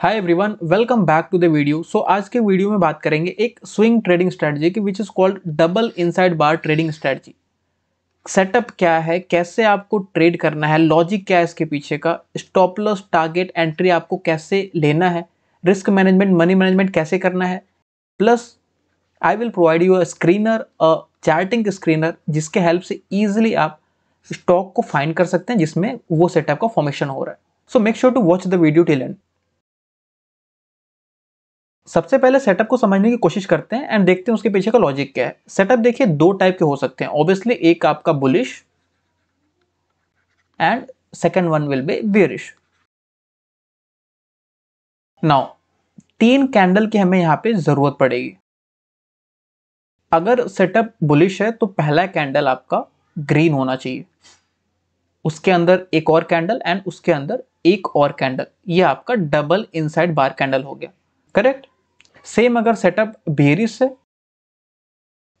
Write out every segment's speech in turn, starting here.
Hi everyone welcome back to the video so आज के video में बात करेंगे एक स्विंग ट्रेडिंग स्ट्रेटजी की which is called double inside bar trading strategy setup क्या है कैसे आपको ट्रेड करना है लॉजिक क्या है इसके पीछे का स्टॉपलस टारगेट एंट्री आपको कैसे लेना है रिस्क मैनेजमेंट मनी मैनेजमेंट कैसे करना है plus I will provide you a screener a charting screener जिसके हेल्प से ईजिली आप स्टॉक को फाइंड कर सकते हैं जिसमें वो सेटअप का फॉर्मेशन हो रहा है so make sure to watch the video till end सबसे पहले सेटअप को समझने की कोशिश करते हैं एंड देखते हैं उसके पीछे का लॉजिक क्या है सेटअप देखिए दो टाइप के हो सकते हैं ऑब्वियसली एक आपका bullish and second one will be bearish now तीन कैंडल की हमें यहाँ पे ज़रूरत पड़ेगी अगर सेटअप बुलिश है तो पहला कैंडल आपका ग्रीन होना चाहिए उसके अंदर एक और कैंडल एंड उसके अंदर एक और कैंडल ये आपका डबल इनसाइड बार कैंडल हो गया करेक्ट सेम अगर सेटअप बेरिस है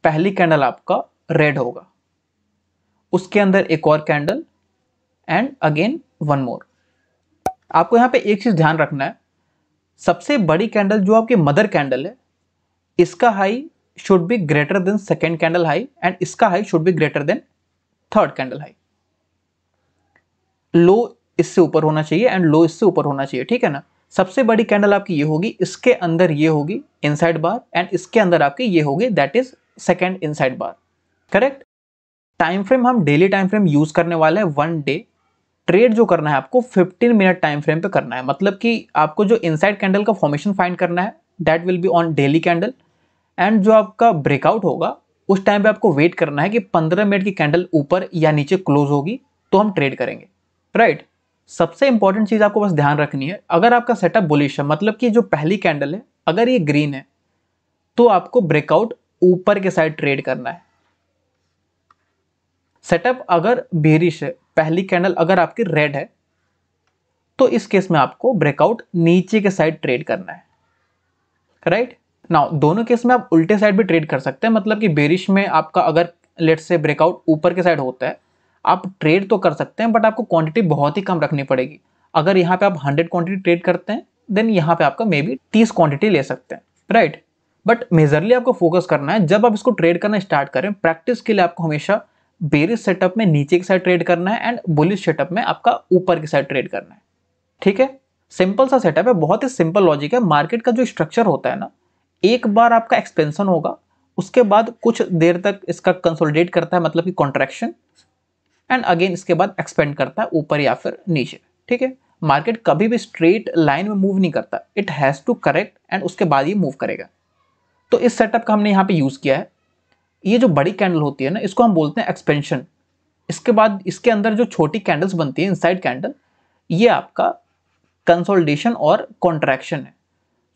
पहली कैंडल आपका रेड होगा उसके अंदर एक और candle and again one more आपको यहां पे एक चीज़ ध्यान रखना है सबसे बड़ी कैंडल जो आपकी मदर कैंडल है इसका high should be greater than second candle high and इसका high should be greater than third candle high low इससे ऊपर होना चाहिए एंड लो इससे ऊपर होना चाहिए ठीक है ना सबसे बड़ी कैंडल आपकी ये होगी इसके अंदर ये होगी इनसाइड बार एंड इसके अंदर आपकी ये होगी that is second inside bar correct time frame हम डेली टाइम फ्रेम यूज करने वाले हैं वन डे ट्रेड जो करना है आपको 15 मिनट टाइम फ्रेम पे करना है मतलब कि आपको जो इनसाइड कैंडल का फॉर्मेशन फाइंड करना है that will be on daily candle and जो आपका ब्रेकआउट होगा उस टाइम पे आपको वेट करना है कि 15 मिनट की कैंडल ऊपर या नीचे क्लोज होगी तो हम ट्रेड करेंगे राइट right? सबसे इंपॉर्टेंट चीज़ आपको बस ध्यान रखनी है अगर आपका सेटअप बुलिश है मतलब कि जो पहली कैंडल है अगर ये ग्रीन है तो आपको ब्रेकआउट ऊपर के साइड ट्रेड करना है सेटअप अगर बेरिश है पहली कैंडल अगर आपकी रेड है तो इस केस में आपको ब्रेकआउट नीचे के साइड ट्रेड करना है राइट नाउ दोनों केस में आप उल्टे साइड भी ट्रेड कर सकते हैं मतलब कि बेरिश में आपका अगर लेट से ब्रेकआउट ऊपर के साइड होता है आप ट्रेड तो कर सकते हैं बट आपको क्वांटिटी बहुत ही कम रखनी पड़ेगी अगर यहाँ पे आप हंड्रेड क्वांटिटी ट्रेड करते हैं देन यहाँ पे आपका मे बी तीस क्वांटिटी ले सकते हैं राइट बट मेजरली आपको फोकस करना है जब आप इसको ट्रेड करना स्टार्ट करें प्रैक्टिस के लिए आपको हमेशा बेरिस सेटअप में नीचे की साइड ट्रेड करना है एंड बुलिस सेटअप में आपका ऊपर की साइड ट्रेड करना है ठीक है सिंपल सा सेटअप है बहुत ही सिंपल लॉजिक है मार्केट का जो स्ट्रक्चर होता है ना एक बार आपका एक्सपेंशन होगा उसके बाद कुछ देर तक इसका कंसोलिडेट करता है मतलब कि कॉन्ट्रैक्शन एंड अगेन इसके बाद एक्सपेंड करता है ऊपर या फिर नीचे ठीक है मार्केट कभी भी स्ट्रेट लाइन में मूव नहीं करता it has to correct and उसके बाद ही मूव करेगा तो इस सेटअप का हमने यहाँ पे यूज़ किया है ये जो बड़ी कैंडल होती है ना इसको हम बोलते हैं एक्सपेंशन इसके बाद इसके अंदर जो छोटी कैंडल्स बनती हैं इनसाइड कैंडल ये आपका कंसोलिडेशन और कॉन्ट्रैक्शन है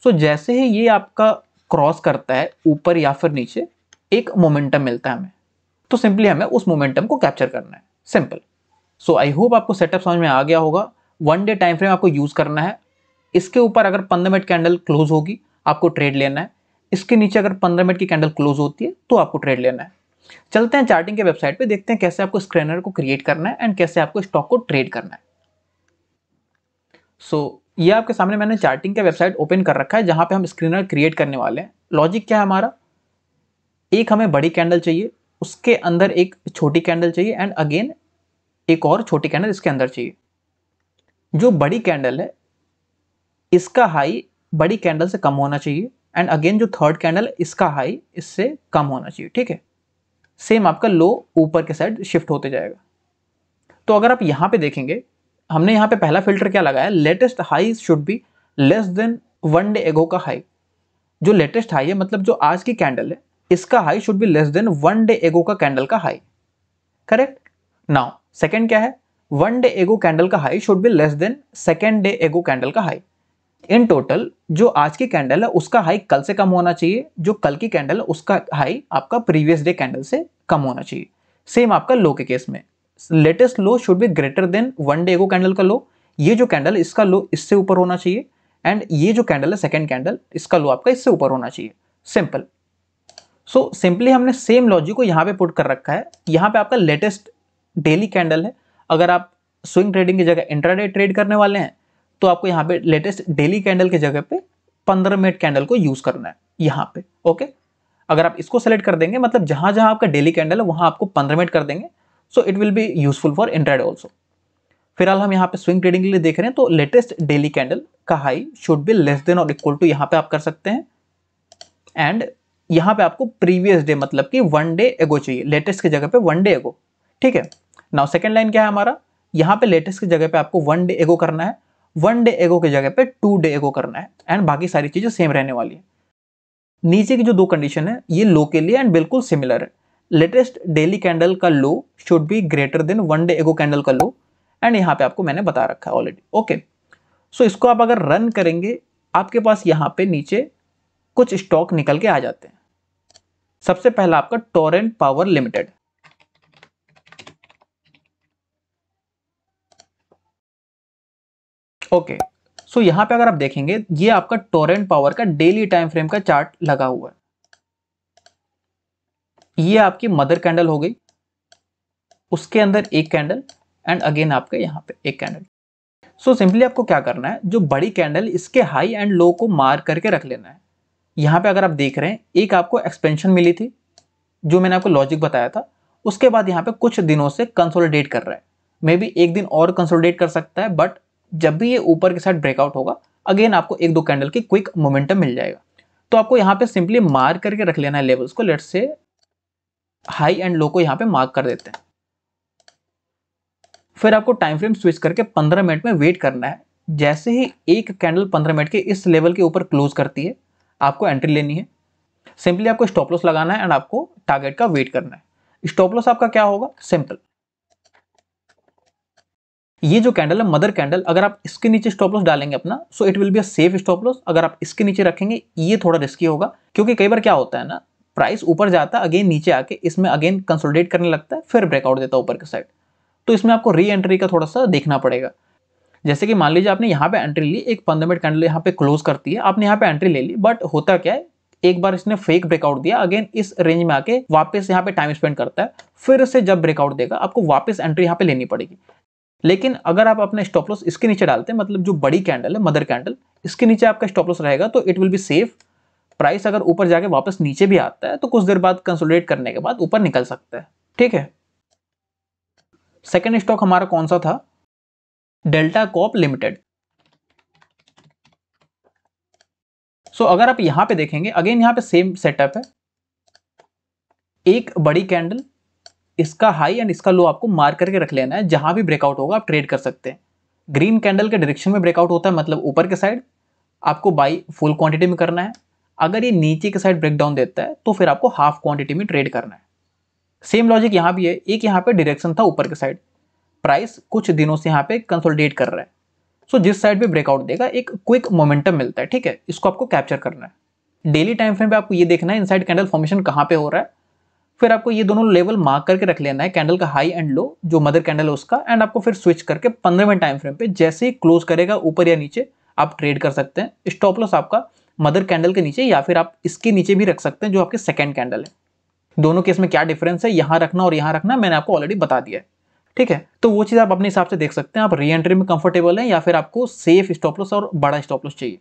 सो so, जैसे ही ये आपका क्रॉस करता है ऊपर या फिर नीचे एक मोमेंटम मिलता है हमें तो सिंपली हमें उस मोमेंटम को कैप्चर करना है सिंपल सो आई होप आपको सेटअप समझ में आ गया होगा वन डे टाइम फ्रेम आपको यूज़ करना है इसके ऊपर अगर पंद्रह मिनट कैंडल क्लोज होगी आपको ट्रेड लेना है इसके नीचे अगर पंद्रह मिनट की कैंडल क्लोज होती है तो आपको ट्रेड लेना है चलते हैं चार्टिंग के वेबसाइट पे देखते हैं कैसे आपको स्क्रैनर को क्रिएट करना है एंड कैसे आपको स्टॉक को ट्रेड करना है सो so, ये आपके सामने मैंने चार्टिंग का वेबसाइट ओपन कर रखा है जहां पे हम स्क्रीनर क्रिएट करने वाले हैं लॉजिक क्या है हमारा एक हमें बड़ी कैंडल चाहिए उसके अंदर एक छोटी कैंडल चाहिए एंड अगेन एक और छोटी कैंडल इसके अंदर चाहिए जो बड़ी कैंडल है इसका हाई बड़ी कैंडल से कम होना चाहिए एंड अगेन जो थर्ड कैंडल इसका हाई इससे कम होना चाहिए ठीक है सेम आपका लो ऊपर के साइड शिफ्ट होते जाएगा तो अगर आप यहाँ पे देखेंगे हमने यहाँ पे पहला फिल्टर क्या लगाया latest high should be less than one day ago का हाई जो लेटेस्ट हाई है मतलब जो आज की कैंडल है इसका high should be less than one day ago का कैंडल का हाई करेक्ट नाउ सेकेंड क्या है वन डे एगो कैंडल का high should be less than second day ago candle का हाई इन टोटल जो आज की कैंडल है उसका हाई कल से कम होना चाहिए जो कल की कैंडल है उसका हाई आपका प्रीवियस डे कैंडल से कम होना चाहिए सेम आपका लो के केस में latest low should be greater than one day ago candle का लो ये जो कैंडल इसका लो इससे ऊपर होना चाहिए एंड ये जो कैंडल है सेकेंड कैंडल इसका लो आपका इससे ऊपर होना चाहिए सिंपल सो so, सिंपली हमने सेम लॉजिक को यहाँ पे पुट कर रखा है यहाँ पे आपका लेटेस्ट डेली कैंडल है अगर आप स्विंग ट्रेडिंग की जगह इंट्राडे ट्रेड करने वाले हैं तो आपको यहाँ पे लेटेस्ट डेली कैंडल की जगह पे पंद्रह मिनट कैंडल को यूज़ करना है यहाँ पे ओके अगर आप इसको सेलेक्ट कर देंगे मतलब जहां जहां आपका डेली कैंडल है वहां आपको पंद्रह मिनट कर देंगे so it will be useful for intraday also फिलहाल हम यहाँ पे स्विंग ट्रेडिंग के लिए देख रहे हैं तो लेटेस्ट डेली कैंडल का high should be less than और इक्वल टू यहाँ पे आप कर सकते हैं एंड यहाँ पे आपको प्रीवियस डे मतलब कि वन डे एगो चाहिए लेटेस्ट की जगह पे वन डे एगो ठीक है नाउ सेकेंड लाइन क्या है हमारा यहाँ पे लेटेस्ट की जगह पे आपको वन डे एगो करना है वन डे एगो की जगह पे टू डे एगो करना है एंड बाकी सारी चीज़ें सेम रहने वाली है नीचे की जो दो कंडीशन है ये लो के लिए एंड बिल्कुल सिमिलर है लेटेस्ट डेली कैंडल का low should be greater than one day ago candle का लो एंड यहाँ पे आपको मैंने बता रखा है ऑलरेडी ओके सो इसको आप अगर रन करेंगे आपके पास यहाँ पे नीचे कुछ स्टॉक निकल के आ जाते हैं सबसे पहला आपका टोरेंट पावर लिमिटेड ओके सो यहां पे अगर आप देखेंगे ये आपका टोरेंट पावर का डेली टाइम फ्रेम का चार्ट लगा हुआ है ये आपकी मदर कैंडल हो गई उसके अंदर एक कैंडल एंड अगेन आपका यहां पे एक कैंडल सो so, सिंपली आपको क्या करना है जो बड़ी कैंडल इसके हाई एंड लो को मार करके रख लेना है यहां पे अगर आप देख रहे हैं एक आपको एक्सपेंशन मिली थी जो मैंने आपको लॉजिक बताया था उसके बाद यहां पे कुछ दिनों से कंसोलिडेट कर रहा है मे बी एक दिन और कंसोलिडेट कर सकता है बट जब भी ये ऊपर के साथ ब्रेकआउट होगा अगेन आपको एक दो कैंडल की क्विक मोमेंटम मिल जाएगा तो आपको यहाँ पे सिंपली मार्क करके रख लेना है लेवल्स को लेट्स से हाई एंड लो को यहाँ पे मार्क कर देते हैं फिर आपको टाइम फ्रेम स्विच करके पंद्रह मिनट में वेट करना है जैसे ही एक कैंडल पंद्रह मिनट के इस लेवल के ऊपर क्लोज करती है आपको एंट्री लेनी है सिंपली आपको स्टॉपलॉस लगाना है एंड आपको टारगेट का वेट करना है स्टॉपलॉस आपका क्या होगा सिंपल ये जो कैंडल है मदर कैंडल अगर आप इसके नीचे स्टॉप लॉस डालेंगे अपना so it will be a safe stop loss अगर आप इसके नीचे रखेंगे ये थोड़ा रिस्की होगा क्योंकि कई बार क्या होता है ना प्राइस ऊपर जाता है अगेन नीचे आके इसमें अगेन कंसोलिडेट करने लगता है फिर ब्रेकआउट देता है ऊपर के साइड तो इसमें आपको री एंट्री का थोड़ा सा देखना पड़ेगा जैसे कि मान लीजिए आपने यहाँ पे एंट्री ली एक पंद्रह मिनट कैंडल यहाँ पे क्लोज करती है आपने यहाँ पे एंट्री ले ली बट होता क्या है एक बार इसने फेक ब्रेकआउट दिया अगेन इस रेंज में आके वापस यहाँ पे टाइम स्पेंड करता है फिर से जब ब्रेकआउट देगा आपको वापस एंट्री यहाँ पे लेनी पड़ेगी लेकिन अगर आप अपने स्टॉप लॉस इसके नीचे डालते हैं मतलब जो बड़ी कैंडल है मदर कैंडल इसके नीचे आपका स्टॉप लॉस रहेगा तो it will be safe price अगर ऊपर जाके वापस नीचे भी आता है तो कुछ देर बाद कंसोलिडेट करने के बाद ऊपर निकल सकता है ठीक है सेकेंड स्टॉक हमारा कौन सा था डेल्टा कॉप लिमिटेड सो अगर आप यहां पे देखेंगे अगेन यहां पे सेम सेटअप है एक बड़ी कैंडल इसका हाई एंड इसका लो आपको मार्क करके रख लेना है जहां भी ब्रेकआउट होगा आप ट्रेड कर सकते हैं ग्रीन कैंडल के डायरेक्शन में ब्रेकआउट होता है मतलब ऊपर के साइड आपको बाई फुल क्वांटिटी में करना है अगर ये नीचे के साइड ब्रेकडाउन देता है तो फिर आपको हाफ क्वांटिटी में ट्रेड करना है सेम लॉजिक यहाँ भी है एक यहाँ पे डायरेक्शन था ऊपर के साइड प्राइस कुछ दिनों से यहाँ पे कंसोलिडेट कर रहा है सो जिस साइड पे ब्रेकआउट देगा एक क्विक मोमेंटम मिलता है ठीक है इसको आपको कैप्चर करना है डेली टाइम फ्रेम पे आपको ये देखना है इनसाइड कैंडल फॉर्मेशन कहाँ पे हो रहा है फिर आपको ये दोनों लेवल मार्क करके रख लेना है कैंडल का हाई एंड लो जो मदर कैंडल है उसका एंड आपको फिर स्विच करके पंद्रह मिनट टाइम फ्रेम पे जैसे ही क्लोज करेगा ऊपर या नीचे आप ट्रेड कर सकते हैं स्टॉप लॉस आपका मदर कैंडल के नीचे या फिर आप इसके नीचे भी रख सकते हैं जो आपके सेकेंड कैंडल है दोनों केस में क्या डिफरेंस है यहाँ रखना और यहाँ रखना मैंने आपको ऑलरेडी बता दिया है ठीक है तो वो चीज़ आप अपने हिसाब से देख सकते हैं आप री एंट्री में कंफर्टेबल हैं या फिर आपको सेफ स्टॉप लॉस और बड़ा स्टॉप लॉस चाहिए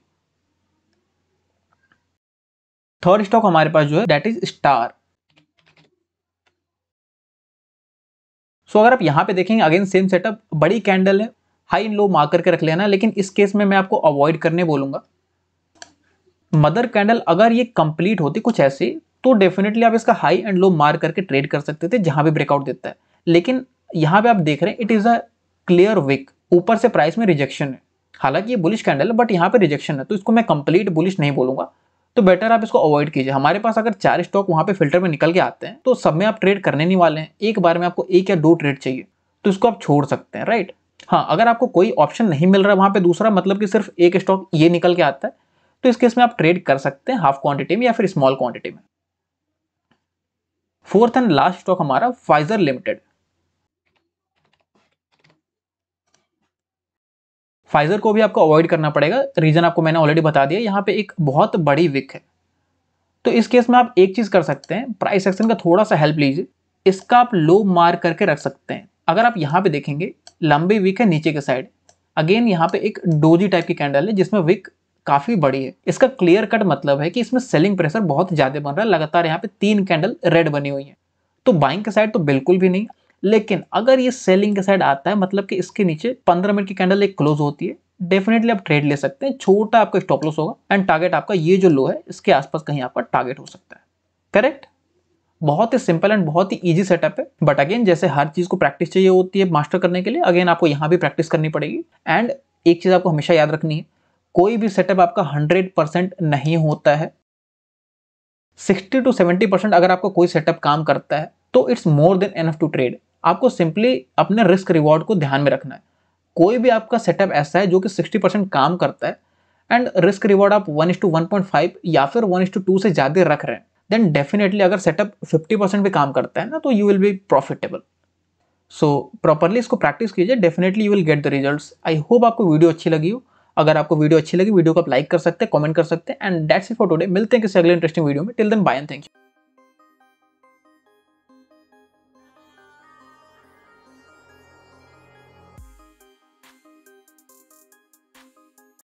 थर्ड स्टॉक हमारे पास जो है डेट इज स्टार सो अगर आप यहाँ पे देखेंगे अगेन सेम सेटअप बड़ी कैंडल है हाई लो मार्क करके रख लेना लेकिन इस केस में मैं आपको अवॉइड करने बोलूंगा मदर कैंडल अगर ये कंप्लीट होती कुछ ऐसी तो डेफिनेटली आप इसका हाई एंड लो मार्क करके ट्रेड कर सकते थे जहां भी ब्रेकआउट देता है लेकिन यहाँ पे आप देख रहे हैं it is a clear wick ऊपर से प्राइस में रिजेक्शन है हालांकि ये बुलिश कैंडल है बट यहाँ पे रिजेक्शन है तो इसको मैं कंप्लीट बुलिश नहीं बोलूंगा तो बेटर आप इसको अवॉइड कीजिए हमारे पास अगर चार स्टॉक वहाँ पे फिल्टर में निकल के आते हैं तो सब में आप ट्रेड करने नहीं वाले हैं एक बार में आपको एक या दो ट्रेड चाहिए तो इसको आप छोड़ सकते हैं राइट हाँ अगर आपको कोई ऑप्शन नहीं मिल रहा है वहाँ पे दूसरा मतलब कि सिर्फ एक स्टॉक ये निकल के आता है तो इस केस में आप ट्रेड कर सकते हैं हाफ क्वांटिटी में या फिर स्मॉल क्वांटिटी में फोर्थ एंड लास्ट स्टॉक हमारा फाइजर लिमिटेड फाइजर को भी आपको अवॉइड करना पड़ेगा रीज़न आपको मैंने ऑलरेडी बता दिया यहाँ पे एक बहुत बड़ी विक है तो इस केस में आप एक चीज़ कर सकते हैं प्राइस एक्शन का थोड़ा सा हेल्प लीजिए इसका आप लो मार करके रख सकते हैं अगर आप यहाँ पे देखेंगे लंबी विक है नीचे के साइड अगेन यहाँ पे एक डोजी टाइप की कैंडल है जिसमें विक काफ़ी बड़ी है इसका क्लियर कट मतलब है कि इसमें सेलिंग प्रेशर बहुत ज़्यादा बन रहा है लगातार यहाँ पे तीन कैंडल रेड बनी हुई है तो बाइंग के साइड तो बिल्कुल भी नहीं लेकिन अगर ये सेलिंग के साइड आता है मतलब कि इसके नीचे पंद्रह मिनट की कैंडल एक क्लोज होती है डेफिनेटली आप ट्रेड ले सकते हैं छोटा आपका स्टॉप लॉस होगा एंड टारगेट आपका ये जो लो है इसके आसपास कहीं आपका टारगेट हो सकता है करेक्ट बहुत ही सिंपल एंड बहुत ही इजी सेटअप है बट अगेन जैसे हर चीज़ को प्रैक्टिस चाहिए होती है मास्टर करने के लिए अगेन आपको यहाँ भी प्रैक्टिस करनी पड़ेगी एंड एक चीज़ आपको हमेशा याद रखनी है कोई भी सेटअप आपका हंड्रेड परसेंट नहीं होता है सिक्सटी टू सेवेंटी परसेंट अगर आपका कोई सेटअप काम करता है तो it's more than enough to trade आपको सिंपली अपने रिस्क रिवॉर्ड को ध्यान में रखना है कोई भी आपका सेटअप ऐसा है जो कि 60 परसेंट काम करता है एंड रिस्क रिवॉर्ड आप one is to one point five या फिर वन इस टू टू से ज़्यादा रख रहे हैं देन डेफिनेटली अगर सेटअप फिफ्टी परसेंट भी काम करता है ना तो you will be profitable so properly इसको प्रैक्टिस कीजिए definitely you will get the result I hope आपको वीडियो अच्छी लगी हो अगर आपको वीडियो अच्छी लगी वीडियो को आप लाइक कर सकते हैं कमेंट कर सकते हैं and that's it for today मिलते हैं किसी अगले इंटरेस्टिंग वीडियो में till then bye and thank you